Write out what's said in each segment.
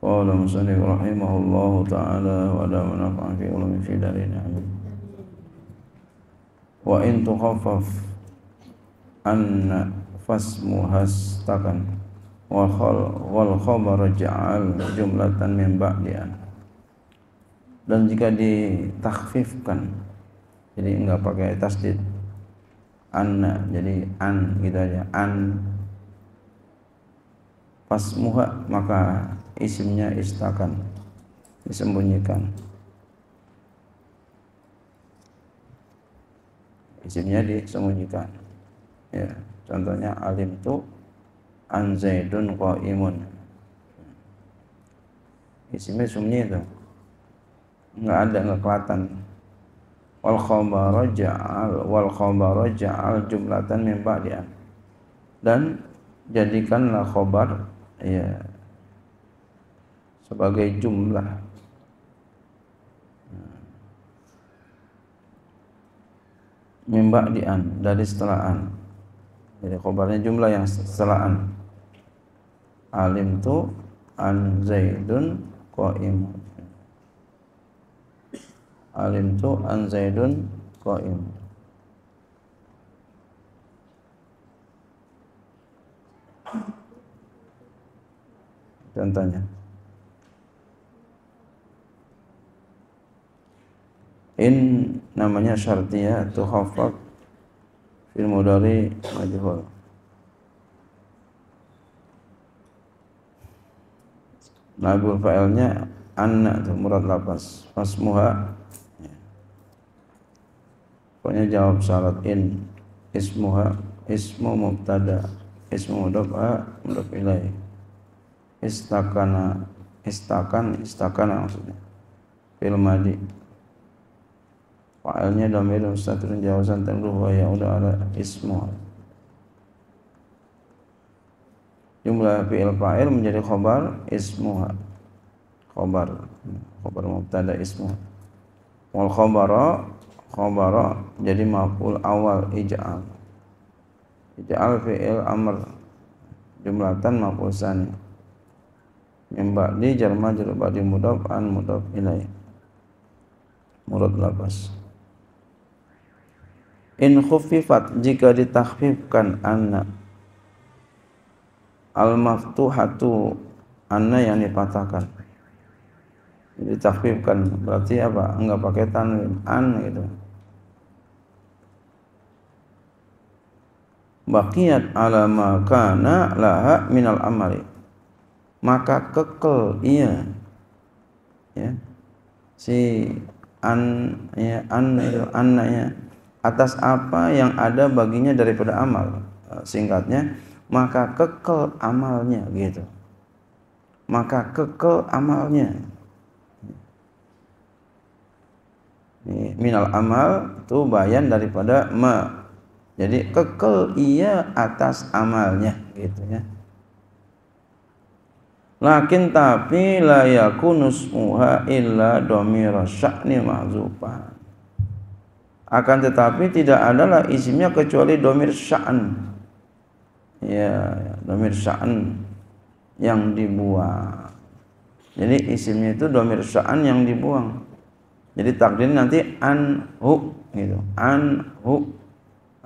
قال رحمه الله تعالى ولا منافع في في دارنا وإن تخفف أن فاسمها والخبر dan jika ditakfifkan jadi enggak pakai tasdid anna jadi an gitu aja an pas muha maka isimnya istakan disembunyikan isimnya disembunyikan ya contohnya alim tu anzaidun zaidun imun, isimnya sembunyi itu nggak ada nggak kelihatan wal khabara ja'al wal khabara ja'al jumlatan min dia, dan jadikanlah khobar ya sebagai jumlah. dian dari setelahan Jadi kobarnya jumlah yang setelahan Alim tu an Zaidun qaim Alim tu an Zaidun koim Contohnya. in namanya syartiyah atau khafat fil mudari majhul lagu fa'ilnya anak tuh murad lapas pas muha, pokoknya jawab syarat in ismuha ismu mubtada ismu mudhaf'a mudhaf ilai istakana istakan istakana maksudnya fil madi Fa'alnya domir mustatir jawazan tanruh wa ya'udu ala ismu Jumlah fi'il fa'il menjadi khobar ismuha Khobar Khobar mubtada ismuha Wal khobara Khobara jadi maf'ul awal ija'al Ija'al fi'il amr Jumlatan maf'ul sani Mimba di jarma jerubadi mudab an mudab ilaih Murad lapas in khufifat jika ditakhfifkan anna al maftuhatu anna yang dipatahkan ditakhfifkan berarti apa enggak pakai tanwin an gitu baqiyat ala ma kana laha minal amali maka kekel iya ya si an ya an itu an, ya atas apa yang ada baginya daripada amal e, singkatnya maka kekel amalnya gitu maka kekel amalnya Ini, minal amal itu bayan daripada ma jadi kekel ia atas amalnya gitu ya lakin tapi la muha illa domira sya'ni akan tetapi tidak adalah isimnya kecuali domir sya'an ya domir sya'an yang dibuang jadi isimnya itu domir sya'an yang dibuang jadi takdir nanti anhu gitu anhu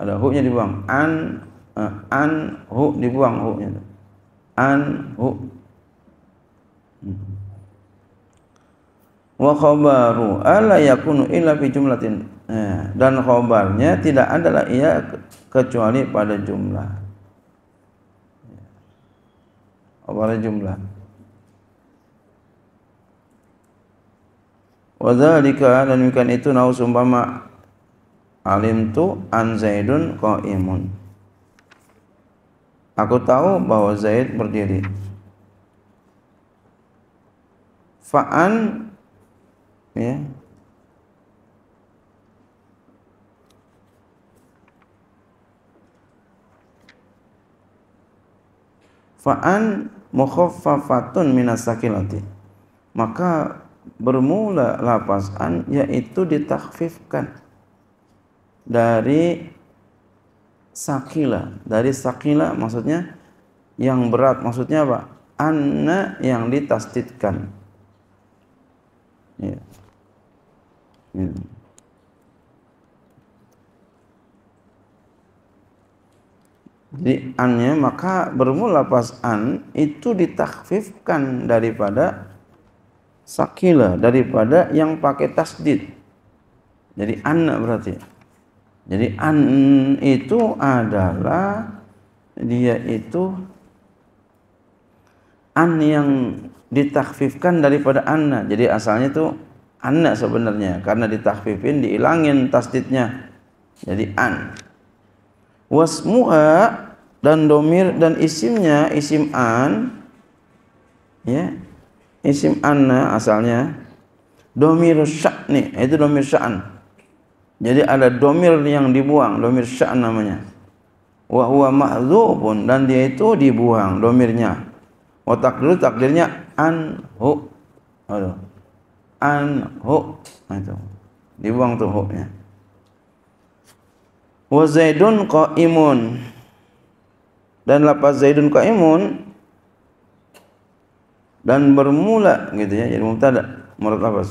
ada hu nya dibuang an uh, an hu dibuang hu nya an hu hmm. wa khabaru ala yakunu illa fi jumlatin Ya, dan khobarnya tidak adalah ia kecuali pada jumlah ya. oh, pada jumlah Wadhalika dan bukan itu nau sumpama alim tu an zaidun qaimun. Aku tahu bahwa Zaid berdiri. Fa'an ya, fa'an mukhaffafatun minas sakilati maka bermula lapas an yaitu ditakfifkan dari sakila dari sakila maksudnya yang berat maksudnya apa anna yang ditasdidkan ya. Yeah. yeah. Jadi annya maka bermula pas an itu ditakfifkan daripada sakila daripada yang pakai tasdid. Jadi anak berarti. Jadi an itu adalah dia itu an yang ditakfifkan daripada anak. Jadi asalnya itu anak sebenarnya karena ditakfifin dihilangin tasdidnya. Jadi an wasmu'a dan domir dan isimnya isim an ya isim anna asalnya domir sya'ni itu domir sya'an jadi ada domir yang dibuang domir sya'an namanya wa huwa pun dan dia itu dibuang domirnya wa takdir takdirnya anhu aduh anhu nah, itu dibuang tuh wa zaidun qaimun dan lafaz zaidun qaimun dan bermula gitu ya jadi mubtada murad lafaz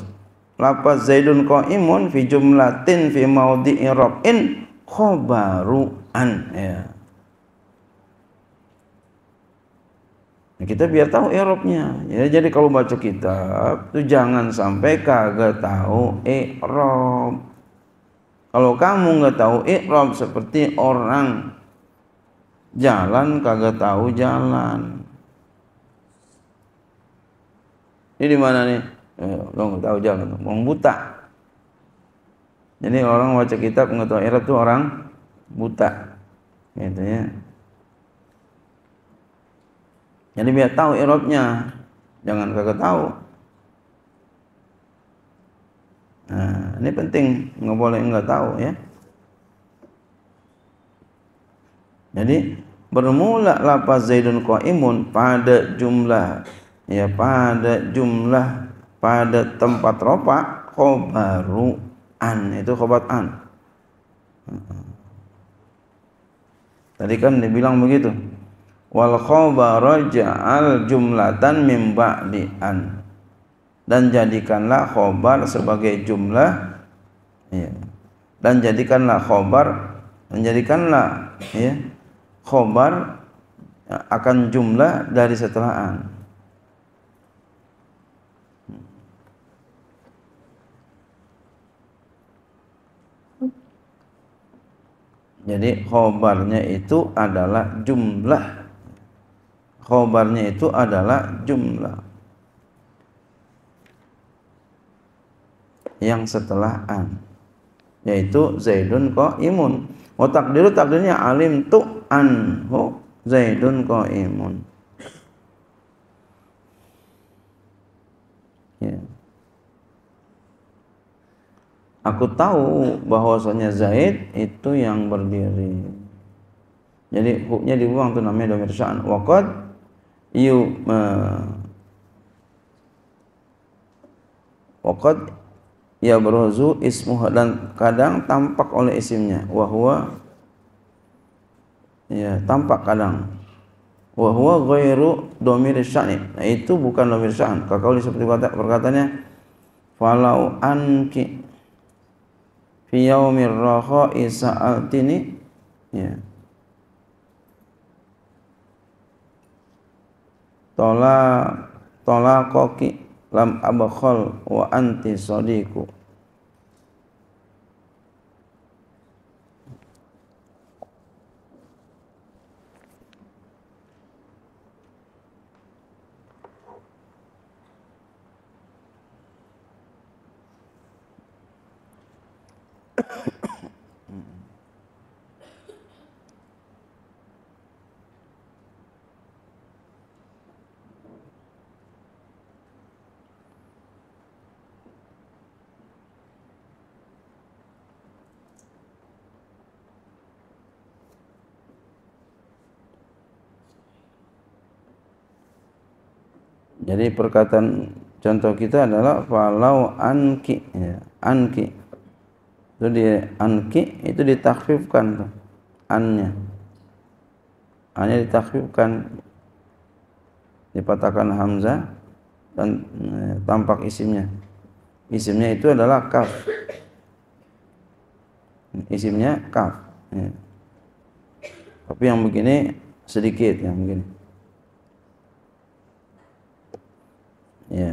lafaz zaidun qaimun fi jumlatin fi maudhi'i rafin khabaru an ya nah, kita biar tahu i'rabnya ya jadi kalau baca kitab itu jangan sampai kagak tahu i'rab kalau kamu nggak tahu ikrob seperti orang jalan kagak tahu jalan. Ini di mana nih? Eh, lo nggak tahu jalan, orang buta. Jadi orang baca kitab nggak tahu Arab itu orang buta, gitu ya. Jadi biar tahu Arabnya, jangan kagak tahu. Nah, ini penting, nggak boleh nggak tahu ya. Jadi bermula lapas zaidun qaimun pada jumlah ya pada jumlah pada tempat ropa khobaru an itu khobat an. Tadi kan dibilang begitu. Wal khobara ja'al jumlatan mim ba'di an dan jadikanlah khobar sebagai jumlah ya. dan jadikanlah khobar menjadikanlah ya khobar akan jumlah dari setelaan Jadi khobarnya itu adalah jumlah Khobarnya itu adalah jumlah yang setelah an yaitu zaidun ko qaimun wa takdiru takdirnya alim tu anhu zaidun imun ya aku tahu bahwasanya zaid itu yang berdiri jadi huknya dibuang tuh namanya domir sya'an wakad yu uh, wakad ya brozu ismuh dan kadang tampak oleh isimnya wahwa ya tampak kadang wahwa ghairu domir sya'ni nah, itu bukan domir sya'an kakau seperti kata perkataannya falau anki fi yaumir raha isa'atini ya tola tola koki lam abakhal wa anti sadiku Jadi perkataan contoh kita adalah falau anki ya, anki. Itu di anki itu ditakfifkan tuh annya. Hanya dipatahkan hamzah dan eh, tampak isimnya. Isimnya itu adalah kaf. Isimnya kaf. Ya. Tapi yang begini sedikit yang begini. Ya.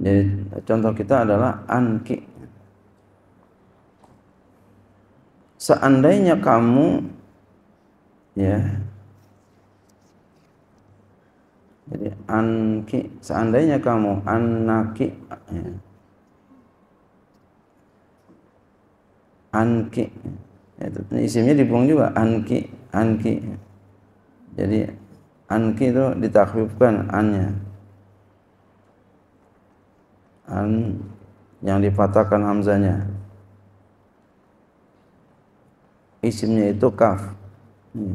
Jadi contoh kita adalah anki. Seandainya kamu ya anki seandainya kamu anaki ya. anki ya, isimnya dibuang juga anki anki jadi anki itu ditakwifkan annya an yang dipatahkan hamzanya isimnya itu kaf ya.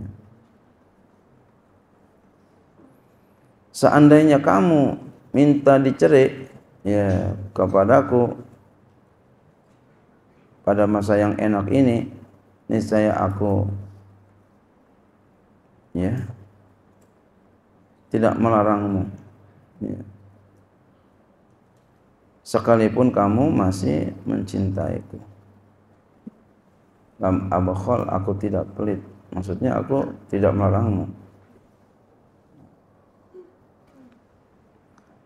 seandainya kamu minta dicerai ya kepadaku pada masa yang enak ini niscaya aku ya tidak melarangmu ya. sekalipun kamu masih mencintaiku lam abakhol aku tidak pelit maksudnya aku tidak melarangmu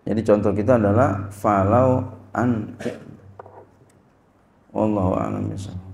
Jadi contoh kita adalah falau an. Wallahu a'lam bishawab.